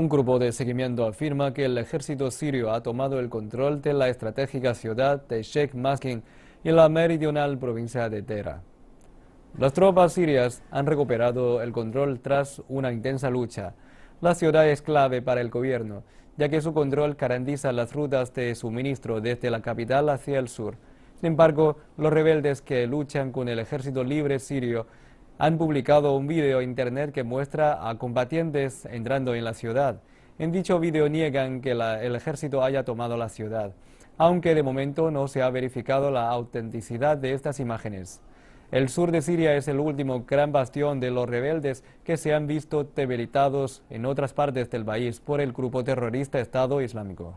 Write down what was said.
Un grupo de seguimiento afirma que el ejército sirio ha tomado el control de la estratégica ciudad de Sheikh Maskin en la meridional provincia de Tera. Las tropas sirias han recuperado el control tras una intensa lucha. La ciudad es clave para el gobierno, ya que su control garantiza las rutas de suministro desde la capital hacia el sur. Sin embargo, los rebeldes que luchan con el ejército libre sirio han publicado un video internet que muestra a combatientes entrando en la ciudad. En dicho vídeo niegan que el ejército haya tomado la ciudad, aunque de momento no se ha verificado la autenticidad de estas imágenes. El sur de Siria es el último gran bastión de los rebeldes que se han visto debilitados en otras partes del país por el grupo terrorista Estado Islámico.